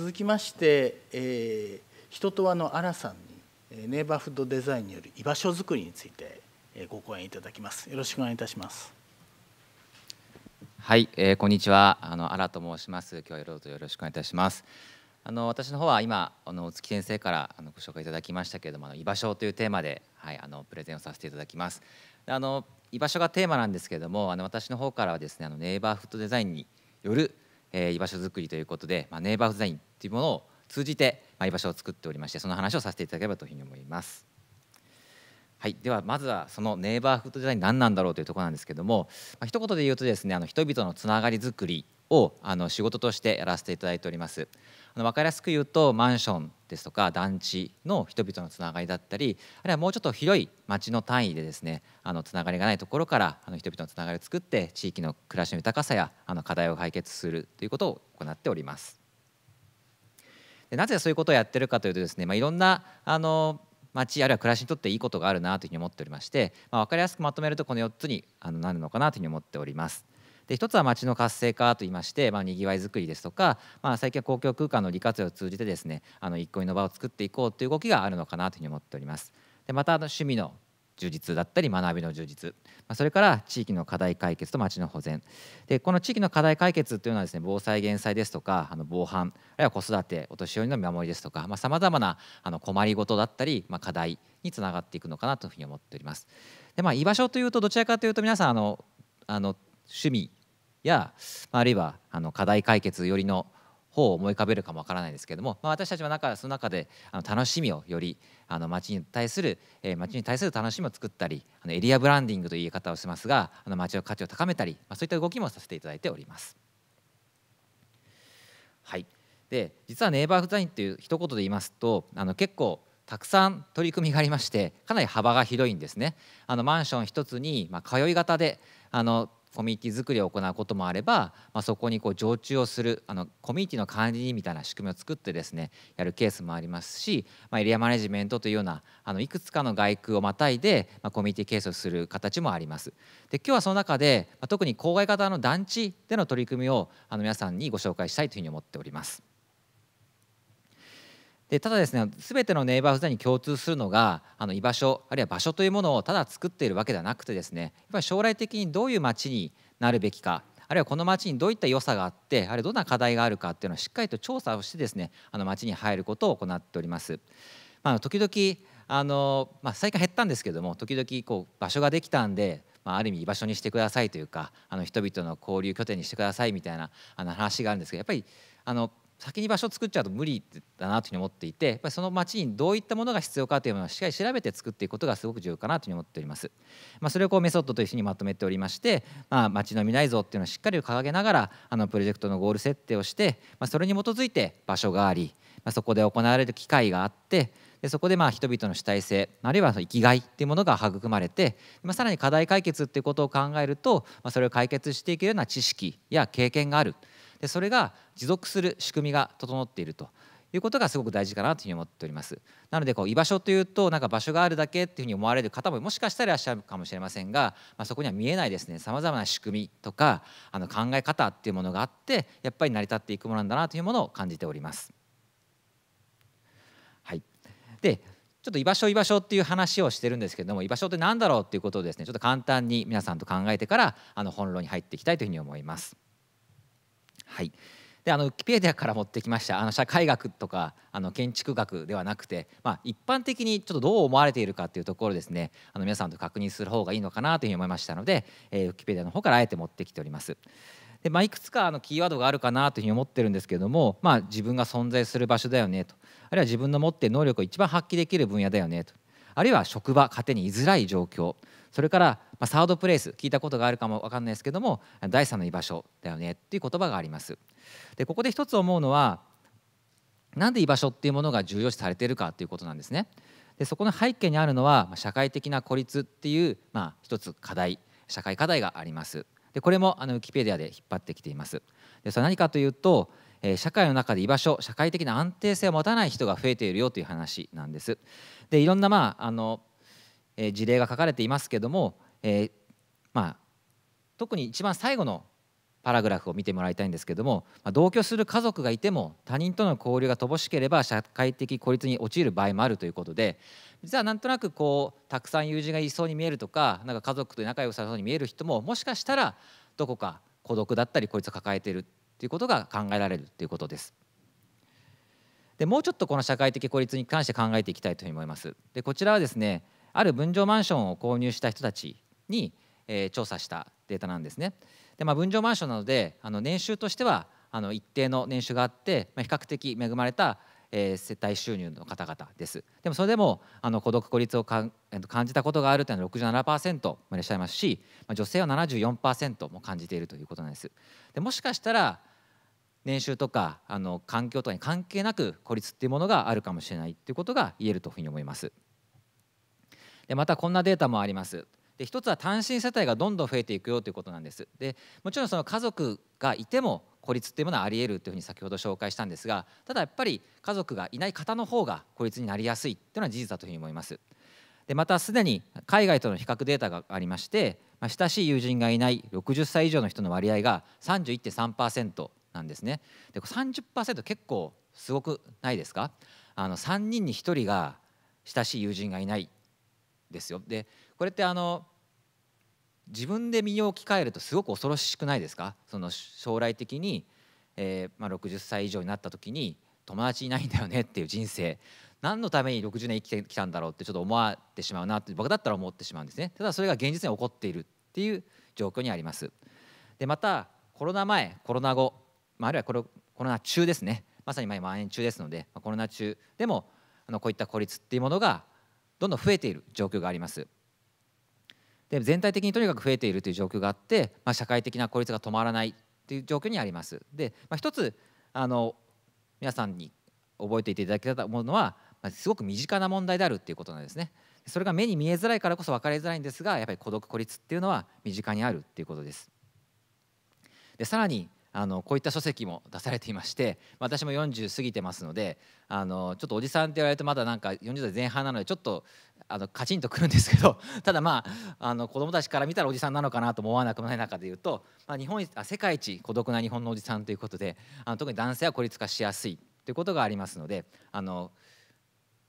続きまして、えー、人とはのアラさんにネイバーフッドデザインによる居場所づくりについてご講演いただきます。よろしくお願いいたします。はい、えー、こんにちは。あのアラと申します。今日はどうぞよろしくお願いいたします。あの私の方は今あの月先生からあのご紹介いただきましたけれども、あの居場所というテーマではいあのプレゼンをさせていただきます。あの居場所がテーマなんですけれども、あの私の方からはですねあのネイバーフッドデザインによるえー、居場所づくりということで、まあ、ネイバーフデザインというものを通じて、まあ、居場所を作っておりましてその話をさせていただければというふうに思います。はい、ではまずはそのネイバーフッドデザイン何なんだろうというところなんですけども、まあ、一言で言うとですねあの人々のつながりづくりをあの仕事としてやらせていただいております。あの分かりやすく言うとマンションですとか団地の人々のつながりだったりあるいはもうちょっと広い町の単位でですねあのつながりがないところからあの人々のつながりを作って地域の暮らしの豊かさやあの課題を解決するということを行っております。でなぜそういうことをやってるかというとですね、まあ、いろんなあの町あるいは暮らしにとっていいことがあるなというふうに思っておりまして、まあ、分かりやすくまとめるとこの4つにあのなるのかなというふうに思っております。で一つは町の活性化といいまして、まあ、にぎわいづくりですとか、まあ、最近は公共空間の利活用を通じてですねあの一個の場を作っていこうという動きがあるのかなというふうに思っております。でまたあの趣味の充実だったり学びの充実、まそれから地域の課題解決と町の保全でこの地域の課題解決というのはですね防災減災ですとかあの防犯あるいは子育てお年寄りの見守りですとかさまざ、あ、まなあの困りごとだったり、まあ、課題につながっていくのかなというふうに思っております。でまあ、居場所というとどちらかというと皆さんあのあの趣味や、あるいはあの課題解決よりの方を思い浮かべるかもわからないですけれども、まあ、私たちは中その中であの楽しみをよりあの町に対する、えー、町に対する楽しみを作ったりあのエリアブランディングという言い方をしますがあの町の価値を高めたり、まあ、そういった動きもさせていただいております。はいで実はネイバーフザインという一言で言いますとあの結構たくさん取り組みがありましてかなり幅が広いんですね。あのマンション一つに、まあ、通い型であのコミュニティ作りを行うこともあれば、まあ、そこにこう常駐をするあのコミュニティの管理人みたいな仕組みを作ってですねやるケースもありますし、まあ、エリアマネジメントというようなあのいくつかの外区をまたいで、まあ、コミュニティケースをする形もあります。で今日はその中で、まあ、特に郊外型の団地での取り組みをあの皆さんにご紹介したいというふうに思っております。でただですね全てのネイバーフザに共通するのがあの居場所あるいは場所というものをただ作っているわけではなくてですねやっぱり将来的にどういう街になるべきかあるいはこの町にどういった良さがあってあるいはどんな課題があるかっていうのをしっかりと調査をしてですねあの町に入ることを行っております。まあ、時々あの、まあ、最近減ったんですけども時々こう場所ができたんで、まあ、ある意味居場所にしてくださいというかあの人々の交流拠点にしてくださいみたいなあの話があるんですけどやっぱりあの先に場所を作っちゃうと無理だなというふうに思っていてやっぱりその町にどういったものが必要かというものをしっかり調べて作っていくことがすごく重要かなというふうに思っております。まあ、それをこうメソッドと一緒にまとめておりまして、まあ、町の未来像っていうのをしっかり掲げながらあのプロジェクトのゴール設定をして、まあ、それに基づいて場所があり、まあ、そこで行われる機会があってでそこでまあ人々の主体性あるいは生きがいっていうものが育まれて、まあ、さらに課題解決っていうことを考えると、まあ、それを解決していくような知識や経験がある。でそれが持続する仕組みが整っているということがすごく大事かなというふうに思っておりますなのでこう居場所というとなんか場所があるだけっていうふうに思われる方ももしかしたらいらっしゃるかもしれませんが、まあ、そこには見えないですねさまざまな仕組みとかあの考え方っていうものがあってやっぱり成り立っていくものなんだなというものを感じております。はい、でちょっと居場所居場所っていう話をしてるんですけども居場所って何だろうっていうことをですねちょっと簡単に皆さんと考えてからあの本論に入っていきたいというふうに思います。はいであのウィキペディアから持ってきましたあの社会学とかあの建築学ではなくて、まあ、一般的にちょっとどう思われているかっていうところですねあの皆さんと確認する方がいいのかなというふうに思いましたので、えー、ウィキペディアの方からあえて持ってきております。でまあ、いくつかあのキーワードがあるかなというふうに思ってるんですけれども、まあ、自分が存在する場所だよねとあるいは自分の持っている能力を一番発揮できる分野だよねとあるいは職場家庭に居づらい状況それからあ、サードプレイス聞いたことがあるかも分かんないですけども第三の居場所だよねっていう言葉があります。でここで一つ思うのはなんで居場所っていうものが重要視されているかということなんですね。でそこの背景にあるのは社会的な孤立っていう、まあ、一つ課題社会課題があります。でこれもあのウィキペディアで引っ張ってきています。でそれは何かというと、え社会の中で居場所社会的な安定性を持たない人が増えているよという話なんです。でいろんな、まああのえ事例が書かれていますけどもえー、まあ、特に一番最後のパラグラフを見てもらいたいんですけども、まあ、同居する家族がいても他人との交流が乏しければ社会的孤立に陥る場合もあるということで実はなんとなくこうたくさん友人がいそうに見えるとかなんか家族と仲良さそうに見える人ももしかしたらどこか孤独だったり孤立を抱えているということが考えられるということです。でもうちょっとこの社会的孤立に関して考えていきたいと思います。でこちらはですねある分譲マンションを購入した人たちに、えー、調査したデータなんですね。でまあ、分譲マンションなのであの年収としてはあの一定の年収があって、まあ、比較的恵まれた、えー、世帯収入の方々ですでもそれでもあの孤独孤立をかん感じたことがあるというのは67%もいらっしゃいますし、まあ、女性は74%も感じているということなんですでもしかしたら年収とかあの環境とかに関係なく孤立っていうものがあるかもしれないっていうことが言えるというふうに思いますでまたこんなデータもありますで一つは単身世帯がどんどん増えていくよということなんですでもちろんその家族がいても孤立っていうものはありえるというふうに先ほど紹介したんですがただやっぱり家族がいない方の方が孤立になりやすいっていうのは事実だというふうに思いますでまたすでに海外との比較データがありまして、まあ、親しい友人がいない60歳以上の人の割合が31.3%なんですねでこれ30%結構すごくないですかあの3人に1人が親しい友人がいないですよでこれってあの自分で身を置き換えるとすごく恐ろしくないですかその将来的に、えー、まあ、60歳以上になった時に友達いないんだよねっていう人生何のために60年生きてきたんだろうってちょっと思われてしまうなって僕だったら思ってしまうんですねただそれが現実に起こっているっていう状況にありますでまたコロナ前コロナ後、まあ、あるいはコロコロナ中ですねまさに今まん延中ですのでコロナ中でもあのこういった孤立っていうものがどんどん増えている状況がありますで全体的にとにかく増えているという状況があって、まあ、社会的な孤立が止まらないという状況にあります。で、まあ、一つあの皆さんに覚えていていただけたものは、まあ、すごく身近な問題であるっていうことなんですね。それが目に見えづらいからこそ分かりづらいんですがやっぱり孤独孤立っていうのは身近にあるっていうことです。でさらにあのこういった書籍も出されていまして私も40過ぎてますのであのちょっとおじさんって言われるとまだなんか40代前半なのでちょっとあのカチンとくるんですけど ただまああの子どもたちから見たらおじさんなのかなと思わなくもない中で言うと、まあ、日本あ世界一孤独な日本のおじさんということであの特に男性は孤立化しやすいということがありますのであの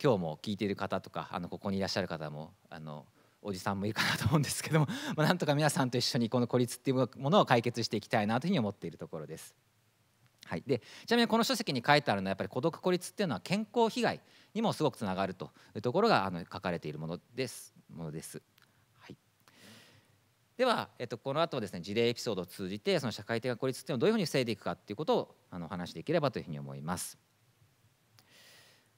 今日も聞いている方とかあのここにいらっしゃる方もあのおじさんもいるかなと思うんですけども、まあ、なんとか皆さんと一緒にこの孤立っていうものを解決していきたいなというふうに思っているところです。はい、でちなみにこの書籍に書いてあるのはやっぱり孤独孤立っていうのは健康被害にもすごくつながるというところがあの書かれているものですものです。はい、では、えっと、この後はですね事例エピソードを通じてその社会的な孤立っていうのをどういうふうに防いでいくかっていうことをあの話していければというふうに思います。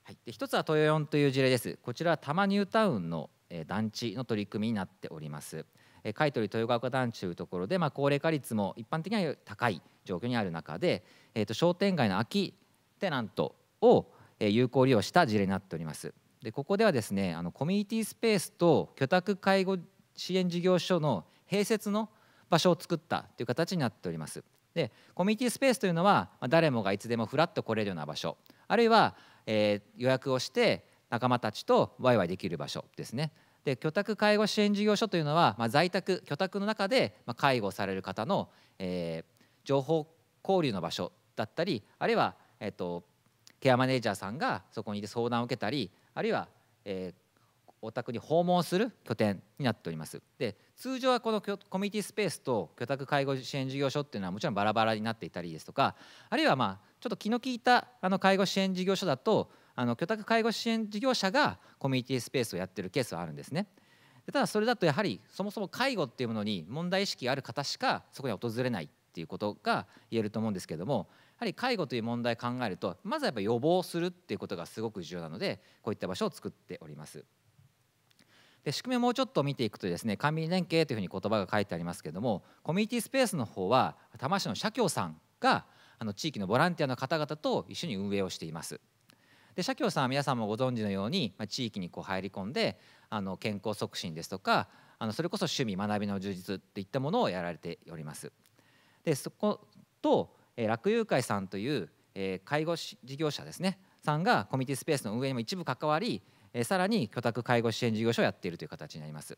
はい、で一つは豊四という事例です。こちらは多摩ニュータウンの団地の取り組みになっております。買取豊岡団地というところで、まあ、高齢化率も一般的には高い状況にある中で、えー、と商店街の空きテナントを有効利用した事例になっております。でここではですねあのコミュニティスペースと居宅介護支援事業所の併設の場所を作ったという形になっております。でコミュニティスペースというのは、まあ、誰もがいつでもふらっと来れるような場所あるいは、えー、予約をして仲間たちとワイワイできる場所ですねで居宅介護支援事業所というのは、まあ、在宅居宅の中で、まあ、介護される方の、えー、情報交流の場所だったりあるいは、えーと、ケアマネージャーさんがそこにいて相談を受けたりあるいは、えー、お宅に訪問する拠点になっております。で通常はこのコミュニティスペースと居宅介護支援事業所っていうのはもちろんバラバラになっていたりですとかあるいはまあちょっと気の利いたあの介護支援事業所だとあの居宅介護支援事業者がコミュニティスペースをやってるケースはあるんですね。ただそれだとやはりそもそも介護っていうものに問題意識がある方しかそこに訪れないっていうことが言えると思うんですけどもやはり介護という問題考えるとまずはやっぱ予防するっていうことがすごく重要なのでこういった場所を作っております。で仕組みをもうちょっと見ていくとですね官民連携というふうに言葉が書いてありますけどもコミュニティスペースの方は多摩市の社協さんがあの地域のボランティアの方々と一緒に運営をしています。で社協さんは皆さんもご存知のように、まあ、地域にこう入り込んであの健康促進ですとかあのそれこそ趣味学びの充実っていったものをやられております。でそこと楽友会さんという、え介護事業者ですねさんがコミュニティスペースの運営にも一部関わり、えさらに居宅介護支援事業所をやっているという形になります。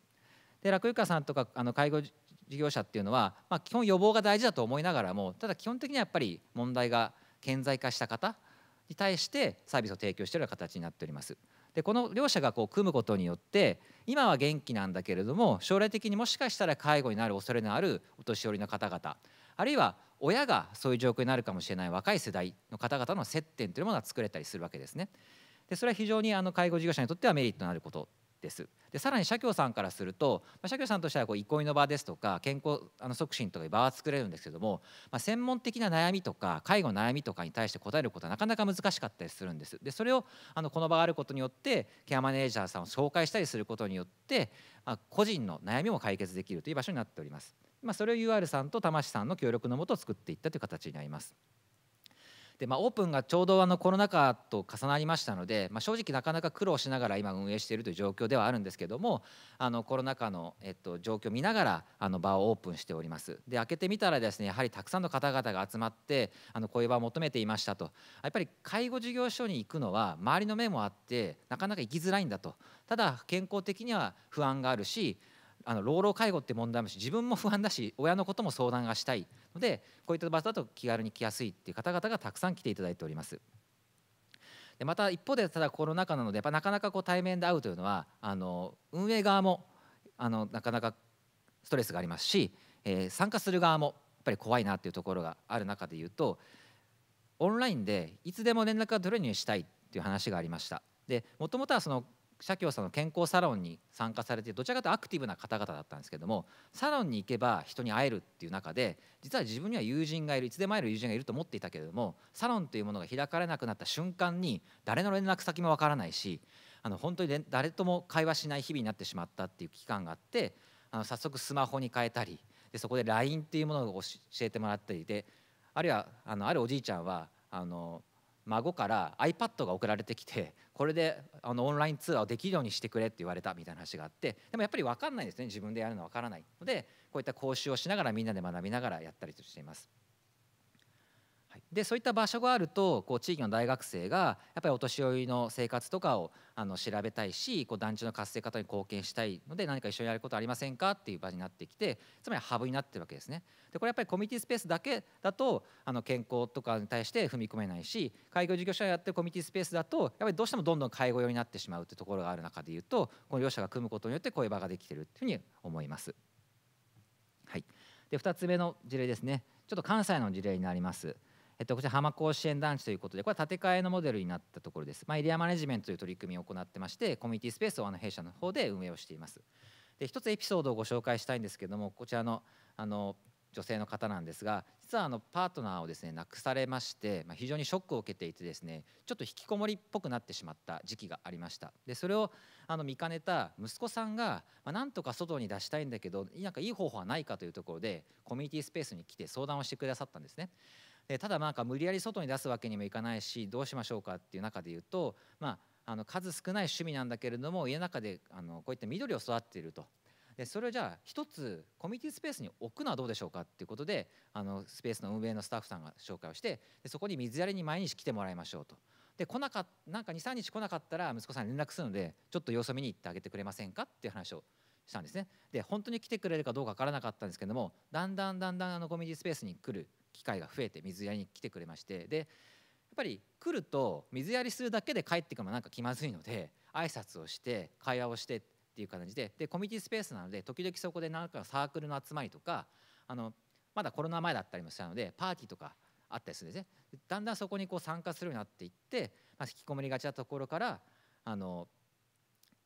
で楽友会さんとかあの介護事業者っていうのは、まあ、基本予防が大事だと思いながらもただ基本的にはやっぱり問題が顕在化した方に対してサービスを提供しているような形になっております。でこの両者がこう組むことによって今は元気なんだけれども将来的にもしかしたら介護になる恐れのあるお年寄りの方々あるいは親がそういう状況になるかもしれない若い世代の方々の接点というものが作れたりするわけですね。でそれは非常にあの介護事業者にとってはメリットのあることです。でさらに社協さんからすると、まあ、社協さんとしてはこう憩いの場ですとか健康あの促進とかいう場は作れるんですけども、まあ、専門的な悩みとか介護の悩みとかに対して答えることはなかなか難しかったりするんです。でそれをあのこの場があることによってケアマネージャーさんを紹介したりすることによって、まあ、個人の悩みも解決できるという場所になっております。まあ、それを UR さんと魂さんの協力のもと作っていったという形になります。で、まあ、オープンがちょうどあのコロナ禍と重なりましたので、まあ、正直なかなか苦労しながら今運営しているという状況ではあるんですけどもあのコロナ禍の、えっと、状況を見ながらあの場をオープンしておりますで開けてみたらですねやはりたくさんの方々が集まってあのこういう場を求めていましたとやっぱり介護事業所に行くのは周りの目もあってなかなか行きづらいんだとただ健康的には不安があるしあの老老介護って問題もし自分も不安だし親のことも相談がしたいのでこういった場所だと気軽に来やすいっていう方々がたくさん来ていただいております。でまた一方でただコロナ禍なのでやっぱなかなかこう対面で会うというのはあの運営側もあのなかなかストレスがありますし、えー、参加する側もやっぱり怖いなっていうところがある中で言うとオンラインでいつでも連絡が取れるようにしたいっていう話がありました。でもともとはその社協さんの健康サロンに参加されてどちらかというとアクティブな方々だったんですけどもサロンに行けば人に会えるっていう中で実は自分には友人がいるいつでも会える友人がいると思っていたけれどもサロンというものが開かれなくなった瞬間に誰の連絡先もわからないしあの本当に誰とも会話しない日々になってしまったっていう期間があってあの早速スマホに変えたりでそこで LINE っていうものを教えてもらったりであるいはあのあるおじいちゃんはあの孫から iPad が送られてきてこれであのオンラインツアーをできるようにしてくれって言われたみたいな話があってでもやっぱり分かんないですね自分でやるの分からないのでこういった講習をしながらみんなで学びながらやったりしています。でそういった場所があるとこう地域の大学生がやっぱりお年寄りの生活とかをあの調べたいしこう団地の活性化に貢献したいので何か一緒にやることありませんかっていう場になってきてつまりハブになってるわけですね。でこれやっぱりコミュニティスペースだけだとあの健康とかに対して踏み込めないし介護事業者がやってるコミュニティスペースだとやっぱりどうしてもどんどん介護用になってしまうというところがある中でいうとこの両者が組むことによってこういう場ができてるっていうふうに思います。はい、で2つ目の事例ですねちょっと関西の事例になります。えっと、こちら浜甲子園団地ということでこれは建て替えのモデルになったところです、まあ、エリアマネジメントという取り組みを行ってましてコミュニティスペースをあの弊社の方で運営をしていますで一つエピソードをご紹介したいんですけどもこちらのあの女性の方なんですが実はあのパートナーをですね亡くされまして、まあ、非常にショックを受けていてですねちょっと引きこもりっぽくなってしまった時期がありましたでそれをあの見かねた息子さんが、まあ、なんとか外に出したいんだけどなんかいい方法はないかというところでコミュニティスペースに来て相談をしてくださったんですねでただなんか無理やり外に出すわけにもいかないしどうしましょうかっていう中で言うと、まあ、あの数少ない趣味なんだけれども家の中であのこういった緑を育っていると。でそれをじゃあ一つコミュニティスペースに置くのはどうでしょうかっていうことであのスペースの運営のスタッフさんが紹介をしてでそこに水やりに毎日来てもらいましょうとで来なかなんか23日来なかったら息子さんに連絡するのでちょっと様子を見に行ってあげてくれませんかっていう話をしたんですねで本当に来てくれるかどうか分からなかったんですけどもだんだんだんだんあのコミュニティスペースに来る機会が増えて水やりに来てくれましてでやっぱり来ると水やりするだけで帰ってくるのなんか気まずいので挨拶をして会話をしてっていう感じででコミュニティスペースなので時々そこでなんかサークルの集まりとかあのまだコロナ前だったりもしたのでパーティーとかあったりするんですねだんだんそこにこう参加するようになっていって、まあ、引きこもりがちなところからあの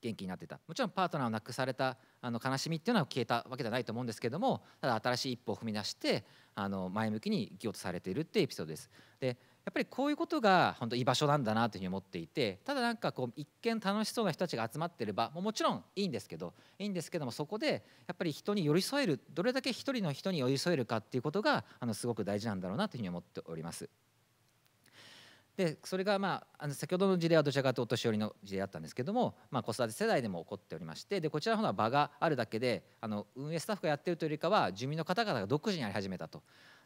元気になってたもちろんパートナーを亡くされたあの悲しみっていうのは消えたわけじゃないと思うんですけどもただ新しい一歩を踏み出してあの前向きに生きようとされているっていうエピソードです。でやっぱりこういうことが本当居場所なんだなというふうに思っていてただなんかこう一見楽しそうな人たちが集まってればもちろんいいんですけどいいんですけどもそこでやっぱり人に寄り添えるどれだけ一人の人に寄り添えるかっていうことがあのすごく大事なんだろうなというふうに思っております。でそれが、まあ、あの先ほどの事例はどちらかというとお年寄りの事例だったんですけども、まあ、子育て世代でも起こっておりましてでこちらの方は場があるだけであの運営スタッフがやってるというよりかは住民の方々が独自にやり始めたと。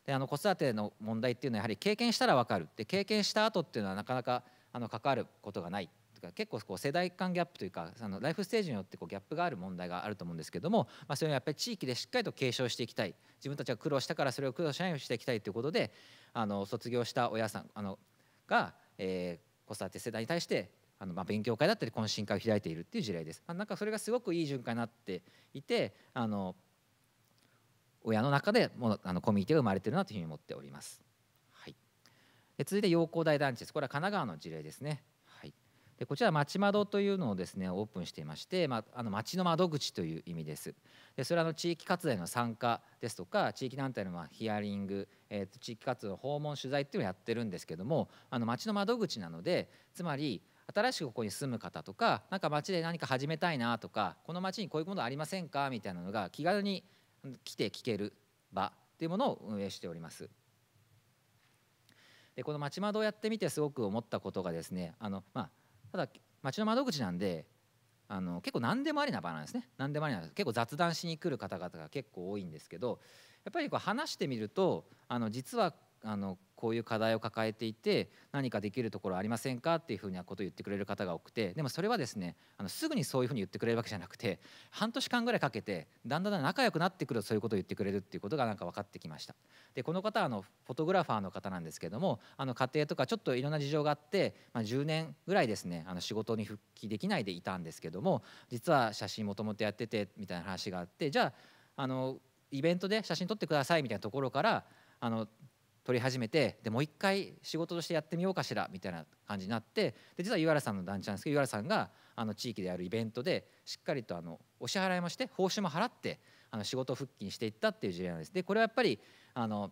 であの子育ての問題っていうのはやはり経験したら分かるで経験した後っていうのはなかなかあの関わることがない結構こう世代間ギャップというかあのライフステージによってこうギャップがある問題があると思うんですけども、まあ、それをやっぱり地域でしっかりと継承していきたい自分たちが苦労したからそれを苦労しないようにしていきたいということであの卒業した親さんあのが、えー、子育て世代に対してあのまあ勉強会だったり懇親会を開いているっていう事例です。なんかそれがすごくいい循環になっていてあの親の中でもあのコミュニティが生まれてるなというふうに思っております。はい、続いて陽光台団地です。これは神奈川の事例ですね。こちら町窓というのをですねオープンしていまして、まあ、あの町の窓口という意味ですでそれはの地域活動への参加ですとか地域団体のまヒアリング、えー、と地域活動訪問取材っていうのをやってるんですけどもあの町の窓口なのでつまり新しくここに住む方とか何か町で何か始めたいなとかこの町にこういうものありませんかみたいなのが気軽に来て聞ける場っていうものを運営しております。でこの町窓をやってみてすごく思ったことがですねあの、まあただ町の窓口なんであの結構何でもありな場なんですね何でもありな結構雑談しに来る方々が結構多いんですけどやっぱりこう話してみるとあの実はあのこういう課題を抱えていて何かできるところありませんかっていうふうなことを言ってくれる方が多くてでもそれはですねあのすぐにそういうふうに言ってくれるわけじゃなくて半年間ぐらいかけてだんだん仲良くなってくるとそういうことを言ってくれるっていうことがなんか分かってきましたでこの方はあのフォトグラファーの方なんですけどもあの家庭とかちょっといろんな事情があって、まあ、10年ぐらいですねあの仕事に復帰できないでいたんですけども実は写真もともとやっててみたいな話があってじゃああのイベントで写真撮ってくださいみたいなところからあの取り始めてでもう一回仕事としてやってみようかしらみたいな感じになってで実は岩原さんの団地なんですけど岩原さんがあの地域でやるイベントでしっかりとあのお支払いもして報酬も払ってあの仕事復帰にしていったっていう事例なんです。でこれはやっぱりあの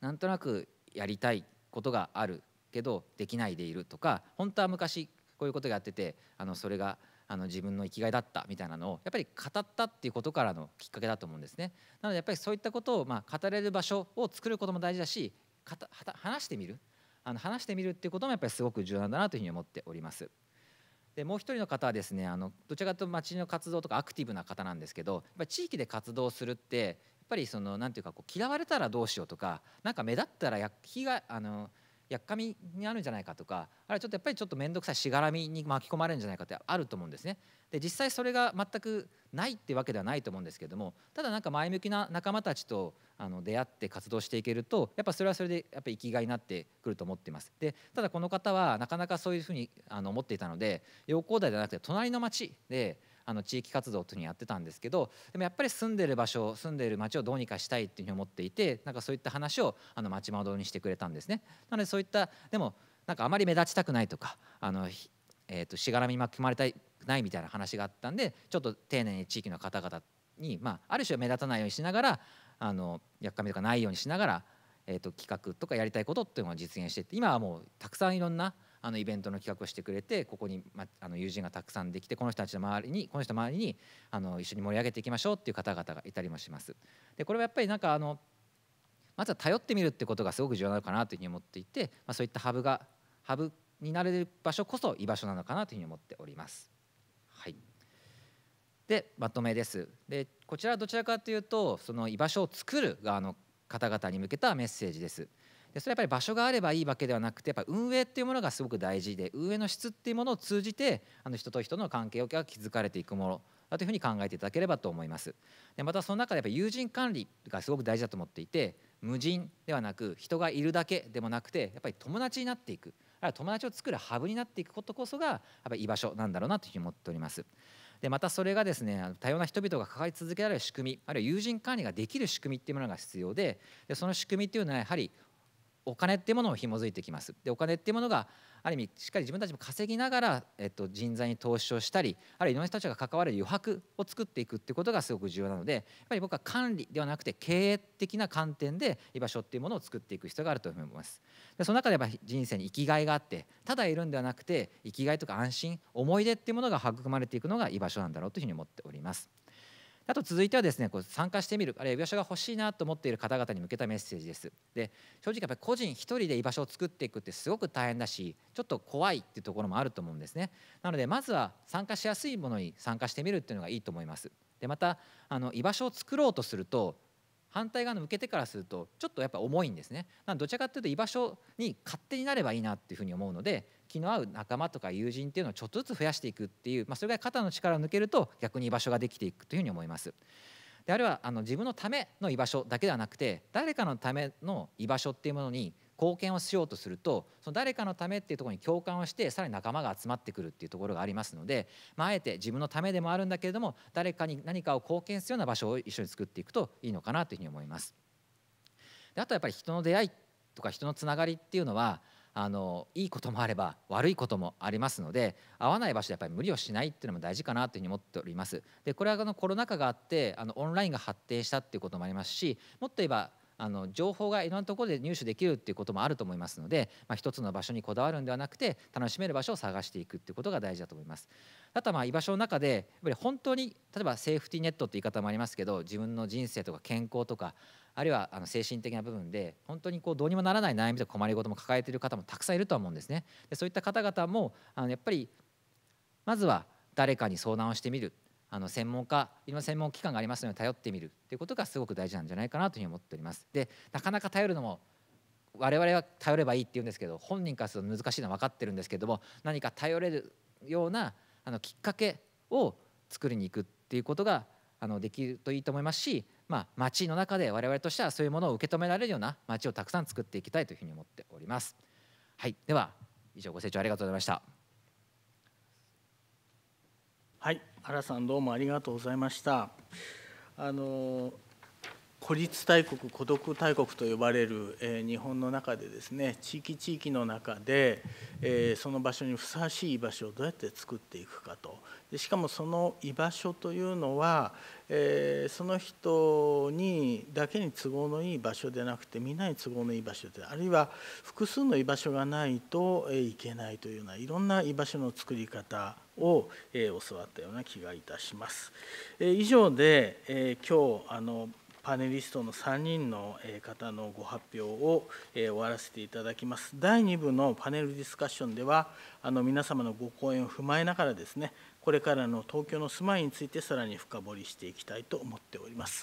なんとなくやりたいことがあるけどできないでいるとか本当は昔こういうことやっててあのそれがあの自分の生きがいだったみたいなのをやっぱり語ったっていうことからのきっかけだと思うんですね。なのでやっぱりそういったことをまあ語れる場所を作ることも大事だし話してみるあの話してみるっていうこともやっぱりすごく重要なんだなというふうに思っております。でもう一人の方はですねあのどちらかというと町の活動とかアクティブな方なんですけどやっぱ地域で活動するってやっぱりそのなんていうかこう嫌われたらどうしようとかなんか目立ったら被害あのやっかみになるんじゃないかとかあるいはちょっとやっぱりちょっと面倒くさいしがらみに巻き込まれるんじゃないかってあると思うんですね。で実際それが全くないってわけではないと思うんですけどもただなんか前向きな仲間たちとあの出会って活動していけるとやっぱそれはそれでやっぱ生きがいになってくると思っています。でただこの方はなかなかそういうふうにあの思っていたので陽光台じゃなくて隣の町であの地域活動というのをやってたんですけどでもやっぱり住んでる場所住んでる町をどうにかしたいっていうふうに思っていてなんかそういった話をあの町窓にしてくれたんですね。なのでそういったでもなんかあまり目立ちたくないとかあの、えーと、しがらみに巻き込まれたいないみたいな話があったんでちょっと丁寧に地域の方々に、まあ、ある種目立たないようにしながらあのやっかみとかないようにしながら、えーと、企画とかやりたいことっていうのを実現していって今はもうたくさんいろんなあのイベントの企画をしてくれてここに、ま、あの友人がたくさんできてこの人たちの周りにこの人の周りにあの一緒に盛り上げていきましょうっていう方々がいたりもします。でこれはやっぱりなんかあのまずは頼ってみるってことがすごく重要なのかなというふうに思っていて、まあ、そういったハブがハブになれる場所こそ居場所なのかなというふうに思っております。はい、でまとめです。でこちらはどちらかというとその居場所を作る側の方々に向けたメッセージです。でそれはやっぱり場所があればいいわけではなくてやっぱ運営っていうものがすごく大事で運営の質っていうものを通じてあの人と人の関係が築かれていくものだというふうに考えていただければと思います。でまたその中でやっぱ友人管理がすごく大事だと思っていて無人ではなく人がいるだけでもなくてやっぱり友達になっていくある友達を作るハブになっていくことこそがやっぱり居場所なんだろうなというふうに思っております。でまたそれがですね多様な人々が関わり続けられる仕組みあるいは友人管理ができる仕組みっていうものが必要ででその仕組みっていうのはやはりお金っていうものも紐づいてきますでお金っていうものがある意味しっかり自分たちも稼ぎながら、えっと、人材に投資をしたりあるいはろんな人たちが関わる余白を作っていくってことがすごく重要なのでやっぱり僕は管理ではなくて経営的な観点で居場所っていうものを作っていく必要があると思いますでその中でやっぱ人生に生きがいがあってただいるんではなくて生きがいとか安心思い出っていうものが育まれていくのが居場所なんだろうというふうに思っておりますあと続いてはですねこう参加してみるあるいは居場所が欲しいなと思っている方々に向けたメッセージですで正直やっぱり個人一人で居場所を作っていくってすごく大変だしちょっと怖いっていうところもあると思うんですねなのでまずは参加しやすいものに参加してみるっていうのがいいと思いますでまたあの居場所を作ろうとすると反対側の向けてからするとちょっとやっぱ重いんですねなどちらかというと居場所に勝手になればいいなっていうふうに思うので気の合う仲間とか友人っていうのをちょっとずつ増やしていくっていう、まあ、それが肩の力を抜けると逆に居場所ができていくというふうに思います。であるいはあの自分のための居場所だけではなくて誰かのための居場所っていうものに貢献をしようとするとその誰かのためっていうところに共感をしてさらに仲間が集まってくるっていうところがありますので、まあ、あえて自分のためでもあるんだけれども誰かに何かを貢献するような場所を一緒に作っていくといいのかなというふうに思います。であとやっぱり人の出会いとか人のつながりっていうのはあのいいこともあれば悪いこともありますので合わない場所でやっぱり無理をしないっていうのも大事かなというふうに思っております。でこれはあのコロナ禍があってあのオンラインが発展したっていうこともありますしもっと言えばあの情報がいろんなところで入手できるっていうこともあると思いますので、まあ、一つの場所にこだわるんではなくて楽しめる場所を探していくっていうことが大事だと思います。あとはまあ居場所の中でやっぱり本当に例えばセーフティーネットって言い方もありますけど自分の人生とか健康とかあるいはあの精神的な部分で本当にこうどうにもならない悩みとか困りごとも抱えている方もたくさんいるとは思うんですね。でそういった方々もあのやっぱりまずは誰かに相談をしてみるあの専門家いろんな専門機関がありますので頼ってみるっていうことがすごく大事なんじゃないかなというふうに思っております。でなかなか頼るのも我々は頼ればいいって言うんですけど本人からすると難しいのは分かってるんですけども何か頼れるようなあのきっかけを作りに行くっていうことがあのできるといいと思いますしまあ、町の中で我々としてはそういうものを受け止められるような町をたくさん作っていきたいというふうに思っております。はい、では以上ご清聴ありがとうございました。はい、原さんどうもありがとうございました。あの孤立大国孤独大国と呼ばれる、え日本の中でですね地域地域の中で、えその場所にふさわしい居場所をどうやって作っていくかとでしかもその居場所というのは、えその人にだけに都合のいい場所でなくてみんなに都合のいい場所であるいは複数の居場所がないと、えいけないというようないろんな居場所の作り方を、え教わったような気がいたします。え以上で、え今日あのパネリストの3人の方のご発表を終わらせていただきます。第2部のパネルディスカッションでは、あの皆様のご講演を踏まえながらですね、これからの東京の住まいについてさらに深掘りしていきたいと思っております。